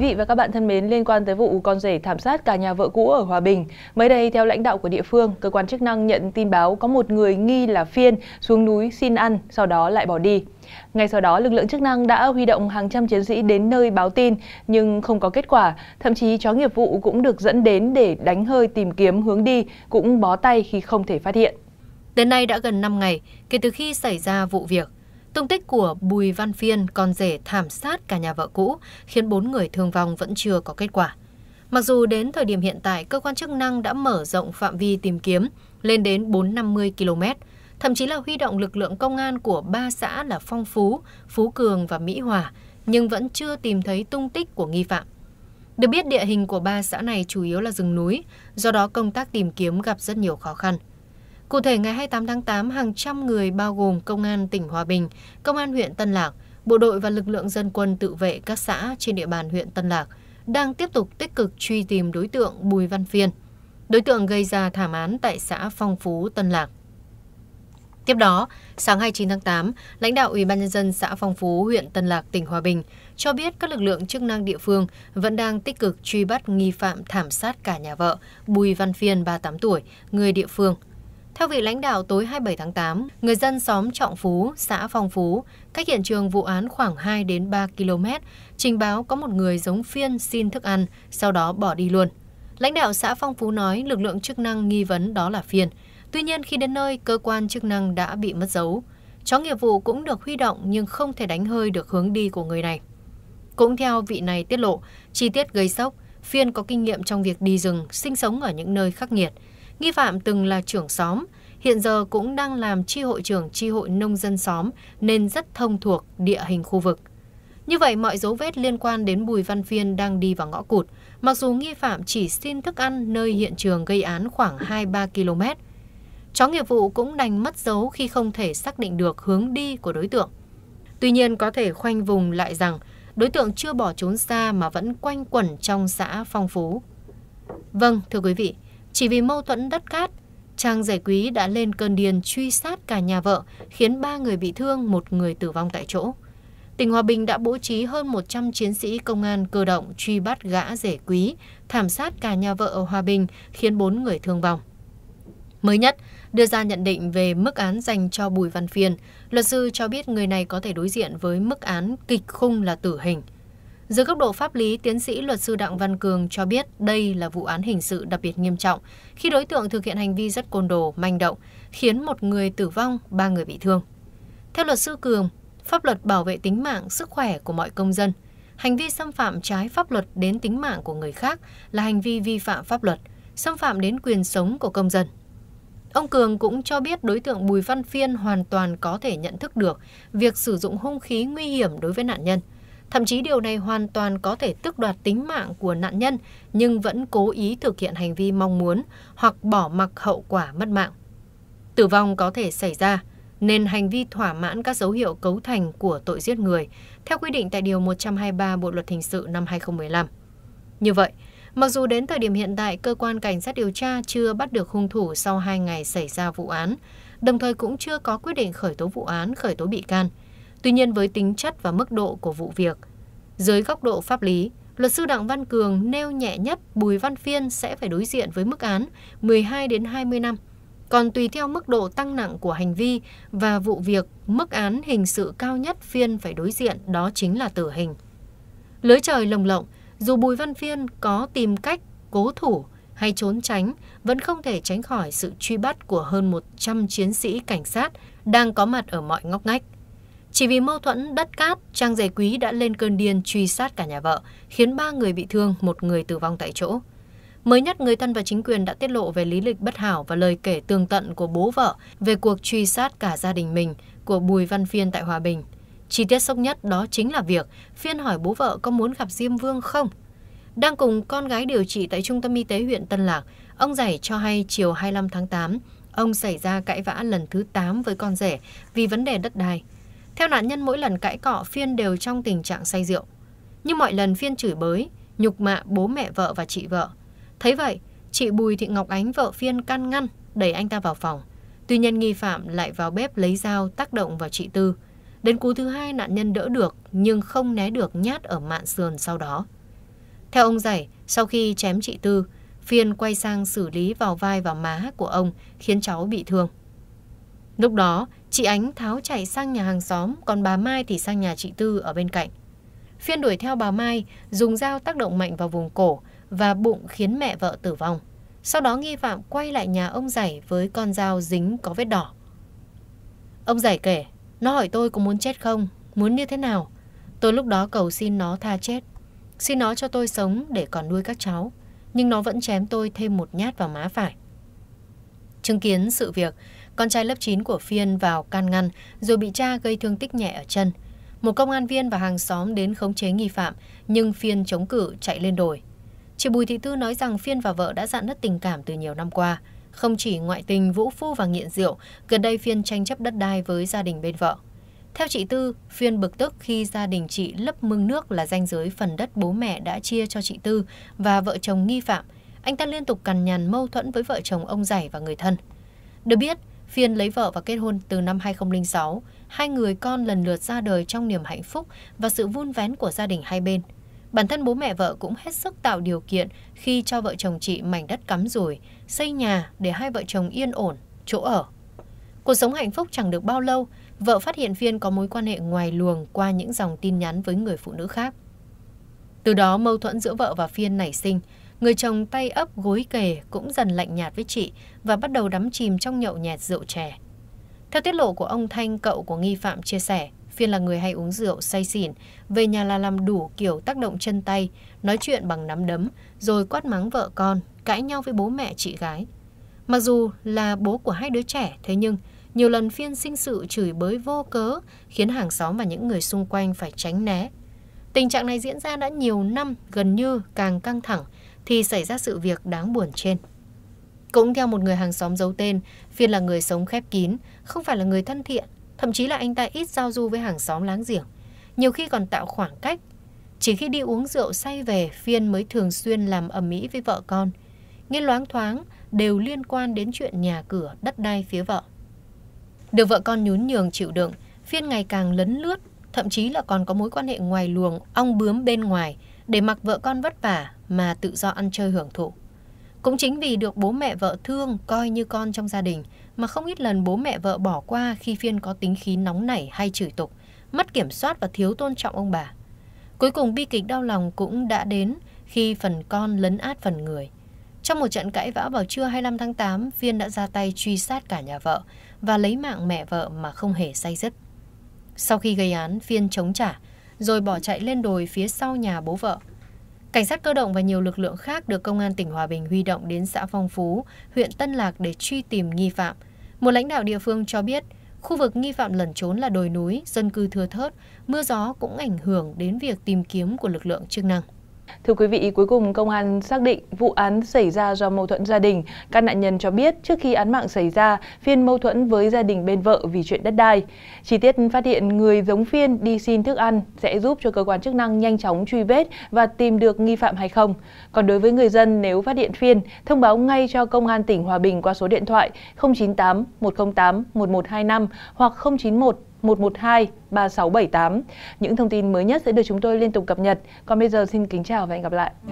vị và các bạn thân mến, liên quan tới vụ con rể thảm sát cả nhà vợ cũ ở Hòa Bình, mới đây theo lãnh đạo của địa phương, cơ quan chức năng nhận tin báo có một người nghi là phiên xuống núi xin ăn, sau đó lại bỏ đi. Ngay sau đó, lực lượng chức năng đã huy động hàng trăm chiến sĩ đến nơi báo tin nhưng không có kết quả, thậm chí chó nghiệp vụ cũng được dẫn đến để đánh hơi tìm kiếm hướng đi, cũng bó tay khi không thể phát hiện. Đến nay đã gần 5 ngày kể từ khi xảy ra vụ việc, Tung tích của Bùi Văn Phiên con rể thảm sát cả nhà vợ cũ, khiến bốn người thương vong vẫn chưa có kết quả. Mặc dù đến thời điểm hiện tại, cơ quan chức năng đã mở rộng phạm vi tìm kiếm lên đến 450 km, thậm chí là huy động lực lượng công an của ba xã là Phong Phú, Phú Cường và Mỹ Hòa, nhưng vẫn chưa tìm thấy tung tích của nghi phạm. Được biết địa hình của ba xã này chủ yếu là rừng núi, do đó công tác tìm kiếm gặp rất nhiều khó khăn. Cụ thể, ngày 28 tháng 8, hàng trăm người bao gồm Công an tỉnh Hòa Bình, Công an huyện Tân Lạc, bộ đội và lực lượng dân quân tự vệ các xã trên địa bàn huyện Tân Lạc đang tiếp tục tích cực truy tìm đối tượng Bùi Văn Phiên, đối tượng gây ra thảm án tại xã Phong Phú, Tân Lạc. Tiếp đó, sáng 29 tháng 8, lãnh đạo Ủy ban nhân dân xã Phong Phú, huyện Tân Lạc, tỉnh Hòa Bình cho biết các lực lượng chức năng địa phương vẫn đang tích cực truy bắt nghi phạm thảm sát cả nhà vợ Bùi Văn Phiên 38 tuổi, người địa phương theo vị lãnh đạo, tối 27 tháng 8, người dân xóm Trọng Phú, xã Phong Phú, cách hiện trường vụ án khoảng 2 đến 3 km, trình báo có một người giống phiên xin thức ăn, sau đó bỏ đi luôn. Lãnh đạo xã Phong Phú nói lực lượng chức năng nghi vấn đó là phiên. Tuy nhiên khi đến nơi, cơ quan chức năng đã bị mất dấu. Chó nghiệp vụ cũng được huy động nhưng không thể đánh hơi được hướng đi của người này. Cũng theo vị này tiết lộ, chi tiết gây sốc, phiên có kinh nghiệm trong việc đi rừng, sinh sống ở những nơi khắc nghiệt – nghi phạm từng là trưởng xóm, hiện giờ cũng đang làm tri hội trưởng tri hội nông dân xóm nên rất thông thuộc địa hình khu vực. Như vậy, mọi dấu vết liên quan đến Bùi Văn Phiên đang đi vào ngõ cụt, mặc dù nghi phạm chỉ xin thức ăn nơi hiện trường gây án khoảng 2-3 km. Chó nghiệp vụ cũng đành mất dấu khi không thể xác định được hướng đi của đối tượng. Tuy nhiên, có thể khoanh vùng lại rằng đối tượng chưa bỏ trốn xa mà vẫn quanh quẩn trong xã Phong Phú. Vâng, thưa quý vị, chỉ vì mâu thuẫn đất cát, Trang giải quý đã lên cơn điên truy sát cả nhà vợ, khiến ba người bị thương, một người tử vong tại chỗ. Tỉnh Hòa Bình đã bố trí hơn 100 chiến sĩ công an cơ động truy bắt gã rể quý, thảm sát cả nhà vợ ở Hòa Bình, khiến 4 người thương vong. Mới nhất, đưa ra nhận định về mức án dành cho Bùi Văn Phiên, luật sư cho biết người này có thể đối diện với mức án kịch khung là tử hình – dưới góc độ pháp lý tiến sĩ luật sư đặng văn cường cho biết đây là vụ án hình sự đặc biệt nghiêm trọng khi đối tượng thực hiện hành vi rất côn đồ manh động khiến một người tử vong ba người bị thương theo luật sư cường pháp luật bảo vệ tính mạng sức khỏe của mọi công dân hành vi xâm phạm trái pháp luật đến tính mạng của người khác là hành vi vi phạm pháp luật xâm phạm đến quyền sống của công dân Ông Cường cũng cho biết đối tượng Bùi Văn Phiên hoàn toàn có thể nhận thức được việc sử dụng hung khí nguy hiểm đối với nạn nhân. Thậm chí điều này hoàn toàn có thể tước đoạt tính mạng của nạn nhân nhưng vẫn cố ý thực hiện hành vi mong muốn hoặc bỏ mặc hậu quả mất mạng. Tử vong có thể xảy ra nên hành vi thỏa mãn các dấu hiệu cấu thành của tội giết người theo quy định tại Điều 123 Bộ Luật Hình sự năm 2015. Như vậy, mặc dù đến thời điểm hiện tại cơ quan cảnh sát điều tra chưa bắt được hung thủ sau 2 ngày xảy ra vụ án, đồng thời cũng chưa có quyết định khởi tố vụ án, khởi tố bị can, Tuy nhiên với tính chất và mức độ của vụ việc, dưới góc độ pháp lý, luật sư Đặng Văn Cường nêu nhẹ nhất Bùi Văn Phiên sẽ phải đối diện với mức án 12 đến 20 năm. Còn tùy theo mức độ tăng nặng của hành vi và vụ việc, mức án hình sự cao nhất Phiên phải đối diện đó chính là tử hình. Lưới trời lồng lộng, dù Bùi Văn Phiên có tìm cách cố thủ hay trốn tránh, vẫn không thể tránh khỏi sự truy bắt của hơn 100 chiến sĩ cảnh sát đang có mặt ở mọi ngóc ngách. Chỉ vì mâu thuẫn đất cát, Trang Giày Quý đã lên cơn điên truy sát cả nhà vợ, khiến ba người bị thương, một người tử vong tại chỗ. Mới nhất, người thân và chính quyền đã tiết lộ về lý lịch bất hảo và lời kể tường tận của bố vợ về cuộc truy sát cả gia đình mình của Bùi Văn Phiên tại Hòa Bình. Chi tiết sốc nhất đó chính là việc Phiên hỏi bố vợ có muốn gặp Diêm Vương không? Đang cùng con gái điều trị tại trung tâm y tế huyện Tân Lạc, ông giải cho hay chiều 25 tháng 8, ông xảy ra cãi vã lần thứ 8 với con rể vì vấn đề đất đai. Theo nạn nhân mỗi lần cãi cọ Phiên đều trong tình trạng say rượu. Nhưng mọi lần Phiên chửi bới, nhục mạ bố mẹ vợ và chị vợ. Thấy vậy, chị Bùi Thị Ngọc Ánh vợ Phiên can ngăn, đẩy anh ta vào phòng. Tuy nhiên nghi phạm lại vào bếp lấy dao tác động vào chị Tư. Đến cú thứ hai nạn nhân đỡ được nhưng không né được nhát ở mạn sườn sau đó. Theo ông giải, sau khi chém chị Tư, Phiên quay sang xử lý vào vai và má của ông khiến cháu bị thương. Lúc đó, Chị Ánh tháo chạy sang nhà hàng xóm, còn bà Mai thì sang nhà chị Tư ở bên cạnh. Phiên đuổi theo bà Mai, dùng dao tác động mạnh vào vùng cổ và bụng khiến mẹ vợ tử vong. Sau đó nghi phạm quay lại nhà ông Giải với con dao dính có vết đỏ. Ông Giải kể, nó hỏi tôi có muốn chết không, muốn như thế nào. Tôi lúc đó cầu xin nó tha chết, xin nó cho tôi sống để còn nuôi các cháu. Nhưng nó vẫn chém tôi thêm một nhát vào má phải. Chứng kiến sự việc, con trai lớp 9 của Phiên vào can ngăn rồi bị cha gây thương tích nhẹ ở chân. Một công an viên và hàng xóm đến khống chế nghi phạm, nhưng Phiên chống cự chạy lên đồi. Chị Bùi Thị Tư nói rằng Phiên và vợ đã dạn nứt tình cảm từ nhiều năm qua. Không chỉ ngoại tình, vũ phu và nghiện rượu, gần đây Phiên tranh chấp đất đai với gia đình bên vợ. Theo chị Tư, Phiên bực tức khi gia đình chị lấp mương nước là danh giới phần đất bố mẹ đã chia cho chị Tư và vợ chồng nghi phạm. Anh ta liên tục cằn nhằn mâu thuẫn với vợ chồng ông giải và người thân. Được biết, Phiên lấy vợ và kết hôn từ năm 2006. Hai người con lần lượt ra đời trong niềm hạnh phúc và sự vun vén của gia đình hai bên. Bản thân bố mẹ vợ cũng hết sức tạo điều kiện khi cho vợ chồng chị mảnh đất cắm rủi, xây nhà để hai vợ chồng yên ổn, chỗ ở. Cuộc sống hạnh phúc chẳng được bao lâu, vợ phát hiện Phiên có mối quan hệ ngoài luồng qua những dòng tin nhắn với người phụ nữ khác. Từ đó mâu thuẫn giữa vợ và Phiên nảy sinh, Người chồng tay ấp gối kề cũng dần lạnh nhạt với chị và bắt đầu đắm chìm trong nhậu nhẹt rượu chè. Theo tiết lộ của ông Thanh, cậu của nghi phạm chia sẻ, Phiên là người hay uống rượu, say xỉn, về nhà là làm đủ kiểu tác động chân tay, nói chuyện bằng nắm đấm, rồi quát mắng vợ con, cãi nhau với bố mẹ chị gái. Mặc dù là bố của hai đứa trẻ, thế nhưng nhiều lần Phiên sinh sự chửi bới vô cớ, khiến hàng xóm và những người xung quanh phải tránh né. Tình trạng này diễn ra đã nhiều năm, gần như càng căng thẳng, thì xảy ra sự việc đáng buồn trên. Cũng theo một người hàng xóm giấu tên, Phiên là người sống khép kín, không phải là người thân thiện, thậm chí là anh ta ít giao du với hàng xóm láng giềng, nhiều khi còn tạo khoảng cách. Chỉ khi đi uống rượu say về, Phiên mới thường xuyên làm ầm mỹ với vợ con. Nghe loáng thoáng đều liên quan đến chuyện nhà cửa, đất đai phía vợ. Được vợ con nhún nhường chịu đựng, Phiên ngày càng lấn lướt, thậm chí là còn có mối quan hệ ngoài luồng, ong bướm bên ngoài để mặc vợ con vất vả mà tự do ăn chơi hưởng thụ. Cũng chính vì được bố mẹ vợ thương coi như con trong gia đình mà không ít lần bố mẹ vợ bỏ qua khi Phiên có tính khí nóng nảy hay chửi tục, mất kiểm soát và thiếu tôn trọng ông bà. Cuối cùng bi kịch đau lòng cũng đã đến khi phần con lấn át phần người. Trong một trận cãi vã vào trưa 25 tháng 8, Phiên đã ra tay truy sát cả nhà vợ và lấy mạng mẹ vợ mà không hề say dứt. Sau khi gây án, Phiên chống trả, rồi bỏ chạy lên đồi phía sau nhà bố vợ. Cảnh sát cơ động và nhiều lực lượng khác được Công an tỉnh Hòa Bình huy động đến xã Phong Phú, huyện Tân Lạc để truy tìm nghi phạm. Một lãnh đạo địa phương cho biết, khu vực nghi phạm lẩn trốn là đồi núi, dân cư thưa thớt, mưa gió cũng ảnh hưởng đến việc tìm kiếm của lực lượng chức năng. Thưa quý vị, cuối cùng công an xác định vụ án xảy ra do mâu thuẫn gia đình. Các nạn nhân cho biết trước khi án mạng xảy ra, Phiên mâu thuẫn với gia đình bên vợ vì chuyện đất đai. Chi tiết phát hiện người giống Phiên đi xin thức ăn sẽ giúp cho cơ quan chức năng nhanh chóng truy vết và tìm được nghi phạm hay không. Còn đối với người dân, nếu phát hiện Phiên, thông báo ngay cho Công an tỉnh Hòa Bình qua số điện thoại 098 108 1125 hoặc 091 112 3678. Những thông tin mới nhất sẽ được chúng tôi liên tục cập nhật. Còn bây giờ xin kính chào và hẹn gặp lại.